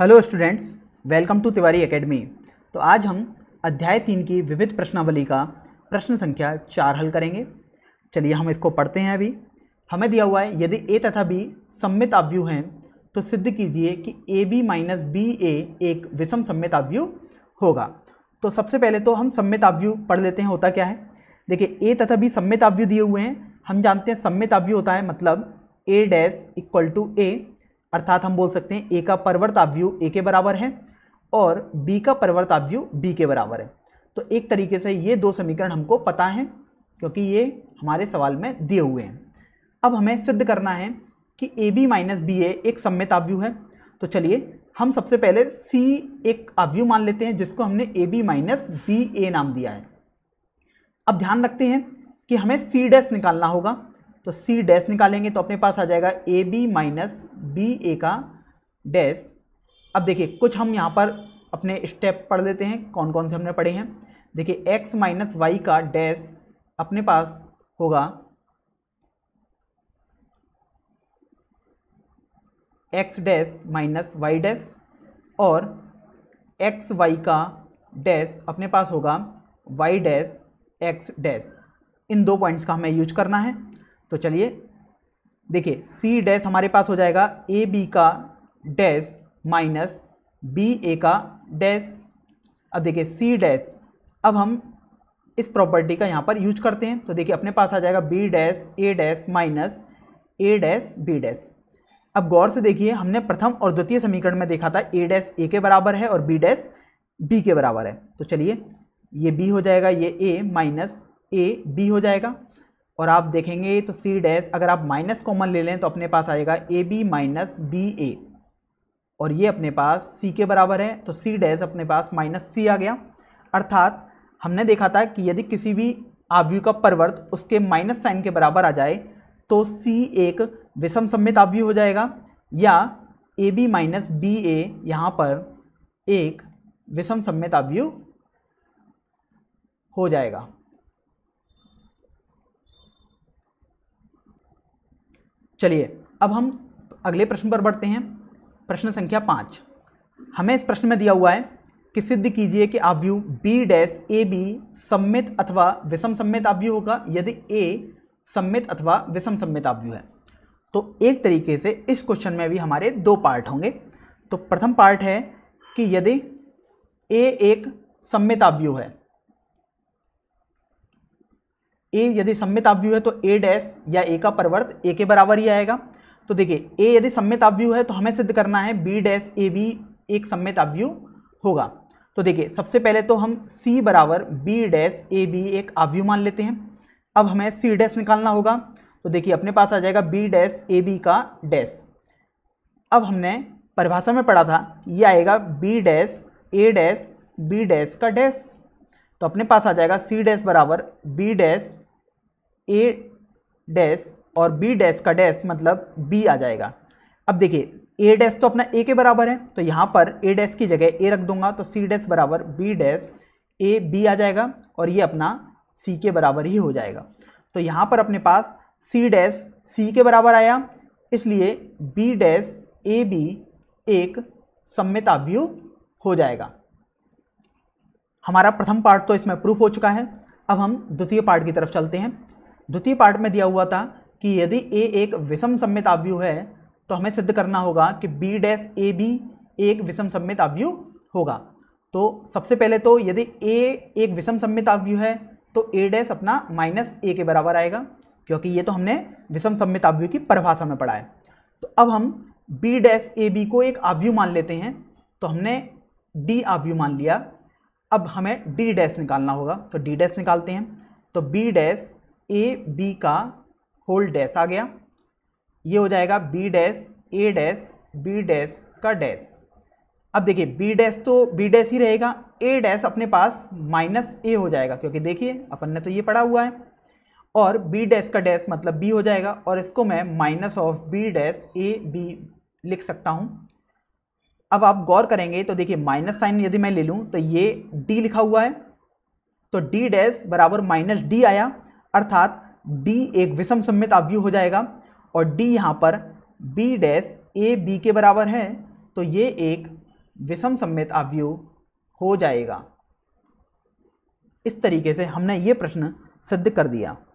hello students welcome to Tiwari Academy तो आज हम अध्याय तीन की विविध प्रश्नावली का प्रश्न संख्या चार हल करेंगे चलिए हम इसको पढ़ते हैं अभी हमें दिया हुआ है यदि ए तथा बी सम्मित आव्यू हैं तो सिद्ध कीजिए कि A B minus B A एक विषम सम्मित आव्यू होगा तो सबसे पहले तो हम सम्मित आव्यू पढ़ लेते हैं होता क्या है देखिए ए तथा बी सम्मित आव्यू दिए हुए हैं हम जानते हैं सम्मित आव्यू होता है मतलब A dash equal to A अर्थात हम बोल सकते हैं ए का परवर्ताव्यूह ए के बराबर है और बी का परवर्ताव्यूह बी के बराबर है तो एक तरीके से ये दो समीकरण हमको पता हैं क्योंकि ये हमारे सवाल में दिए हुए हैं अब हमें सिद्ध करना है कि A B minus B A एक सम्मित आव्यू है तो चलिए हम सबसे पहले सी एक आव्यू मान लेते हैं जिसको हमने A B minus B A नाम दिया है अब ध्यान रखते हैं कि हमें सी डैश निकालना होगा तो सी डैश निकालेंगे तो अपने पास आ जाएगा A B minus B A का डैश अब देखिए कुछ हम यहाँ पर अपने स्टेप पढ़ लेते हैं कौन कौन से हमने पढ़े हैं देखिए एक्स माइनस वाई का डैश अपने पास होगा X dash minus Y dash और एक्स वाई का डैश अपने पास होगा वाई डैश एक्स डैश इन दो पॉइंट्स का हमें यूज करना है तो चलिए देखिए सी डैश हमारे पास हो जाएगा ए बी का डैश माइनस बी ए का डैश अब देखिए सी डैश अब हम इस प्रॉपर्टी का यहाँ पर यूज करते हैं तो देखिए अपने पास आ जाएगा B dash A dash minus A dash B dash अब गौर से देखिए हमने प्रथम और द्वितीय समीकरण में देखा था ए डैश ए के बराबर है और बी डैश बी के बराबर है तो चलिए ये बी हो जाएगा ये ए माइनस ए बी हो जाएगा और आप देखेंगे तो सी डैश अगर आप माइनस कॉमन ले लें तो अपने पास आएगा A B minus B A और ये अपने पास सी के बराबर है तो सी डैश अपने पास माइनस सी आ गया अर्थात हमने देखा था कि यदि किसी भी आवयु का परवर्त उसके माइनस साइन के बराबर आ जाए तो सी एक विषम सम्मित आवयु हो जाएगा या A B minus B A यहाँ पर एक विषम सम्मित आवयु हो जाएगा चलिए अब हम अगले प्रश्न पर बढ़ते हैं प्रश्न संख्या पाँच हमें इस प्रश्न में दिया हुआ है कि सिद्ध कीजिए कि आव्यू बी डैश ए बी सम्मित अथवा विषम सम्मित आव्यू होगा यदि ए सम्मित अथवा विषम सम्मित आव्यू है तो एक तरीके से इस क्वेश्चन में भी हमारे दो पार्ट होंगे तो प्रथम पार्ट है कि यदि ए एक सम्मित आव्यू है ए यदि सम्मित आवव्यू है तो ए डैश या ए का परिवर्त ए के बराबर ही आएगा तो देखिए ए यदि सम्मित आवव्यू है तो हमें सिद्ध करना है बी डैश ए बी एक सम्मित आवव्यू होगा तो देखिए सबसे पहले तो हम सी बराबर बी डैश ए बी एक आवव्यू मान लेते हैं अब हमें सी डैश निकालना होगा तो देखिए अपने पास आ जाएगा बी डैश ए बी का डैश अब हमने परिभाषा में पढ़ा था ये आएगा B dash A dash B dash का डैश तो अपने पास आ जाएगा सी डैश बराबर बी डैश ए डैश और बी डैश का डैश मतलब बी आ जाएगा अब देखिए ए डैश तो अपना ए के बराबर है तो यहाँ पर ए डैश की जगह ए रख दूंगा तो सी डैश बराबर बी डैश ए बी आ जाएगा और ये अपना सी के बराबर ही हो जाएगा तो यहाँ पर अपने पास सी डैश सी के बराबर आया इसलिए बी डैश ए बी एक सम्मिताव्यू हो जाएगा हमारा प्रथम पार्ट तो इसमें प्रूफ हो चुका है अब हम द्वितीय पार्ट की तरफ चलते हैं द्वितीय पार्ट में दिया हुआ था कि यदि ए एक विषम सम्मित आवयु है तो हमें सिद्ध करना होगा कि बी डैश ए बी एक विषम सम्मित आवयु होगा तो सबसे पहले तो यदि ए एक विषम सम्मित आवयु है तो ए डैश अपना माइनस ए के बराबर आएगा क्योंकि ये तो हमने विषम सम्मित आवयु की परिभाषा में पढ़ा है तो अब हम बी डैश ए बी को एक आवयु मान लेते हैं तो हमने डी आवयु मान लिया अब हमें डी डैश निकालना होगा तो डी डैश निकालते हैं तो बी डैश ए बी का होल डैस आ गया ये हो जाएगा B dash A dash B dash का डैस अब देखिए बी डैस तो बी डैस ही रहेगा ए डैस अपने पास माइनस ए हो जाएगा क्योंकि देखिए अपन ने तो ये पढ़ा हुआ है और बी डैस का डैस मतलब बी हो जाएगा और इसको मैं minus of B dash A B लिख सकता हूँ अब आप गौर करेंगे तो देखिए माइनस साइन यदि मैं ले लूँ तो ये डी लिखा हुआ है तो डी डैस बराबर माइनस डी आया अर्थात डी एक विषम सम्मित अवयु हो जाएगा और डी यहाँ पर बी डैश ए बी के बराबर है तो ये एक विषम सम्मित अवयु हो जाएगा इस तरीके से हमने ये प्रश्न सिद्ध कर दिया